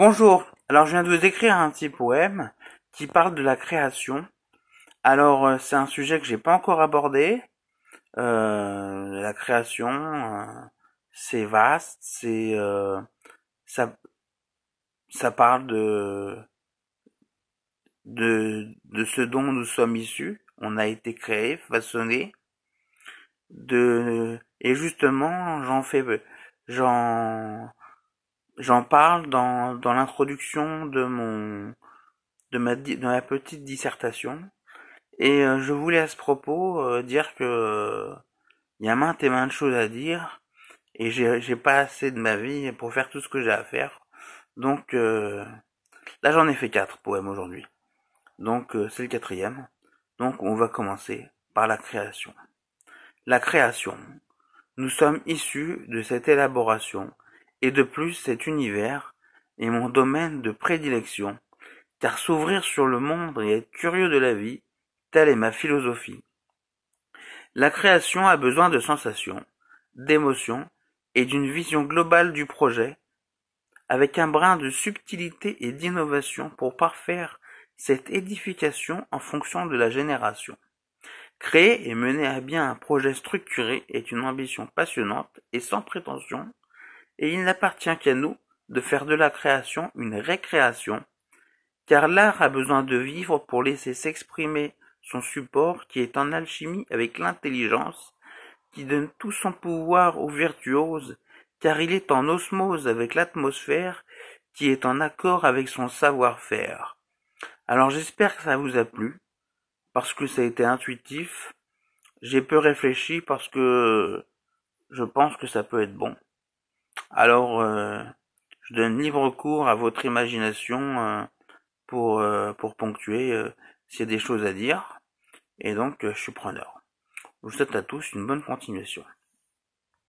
Bonjour, alors je viens de vous écrire un petit poème qui parle de la création. Alors euh, c'est un sujet que j'ai pas encore abordé. Euh, la création, euh, c'est vaste, c'est ça, ça parle de, de de ce dont nous sommes issus. On a été créé, façonné. De et justement, j'en fais, j'en j'en parle dans, dans l'introduction de mon de ma, de ma petite dissertation. Et euh, je voulais à ce propos euh, dire que il y a maintes et maintes choses à dire et j'ai pas assez de ma vie pour faire tout ce que j'ai à faire. Donc euh, là j'en ai fait quatre poèmes aujourd'hui. Donc c'est le quatrième. Donc on va commencer par la création. La création. Nous sommes issus de cette élaboration et de plus cet univers est mon domaine de prédilection, car s'ouvrir sur le monde et être curieux de la vie, telle est ma philosophie. La création a besoin de sensations, d'émotions et d'une vision globale du projet, avec un brin de subtilité et d'innovation pour parfaire cette édification en fonction de la génération. Créer et mener à bien un projet structuré est une ambition passionnante et sans prétention et il n'appartient qu'à nous de faire de la création une récréation, car l'art a besoin de vivre pour laisser s'exprimer son support qui est en alchimie avec l'intelligence, qui donne tout son pouvoir aux virtuoses, car il est en osmose avec l'atmosphère qui est en accord avec son savoir-faire. Alors j'espère que ça vous a plu, parce que ça a été intuitif, j'ai peu réfléchi parce que je pense que ça peut être bon. Alors, euh, je donne libre cours à votre imagination euh, pour, euh, pour ponctuer s'il y a des choses à dire. Et donc, je suis preneur. Je vous souhaite à tous une bonne continuation.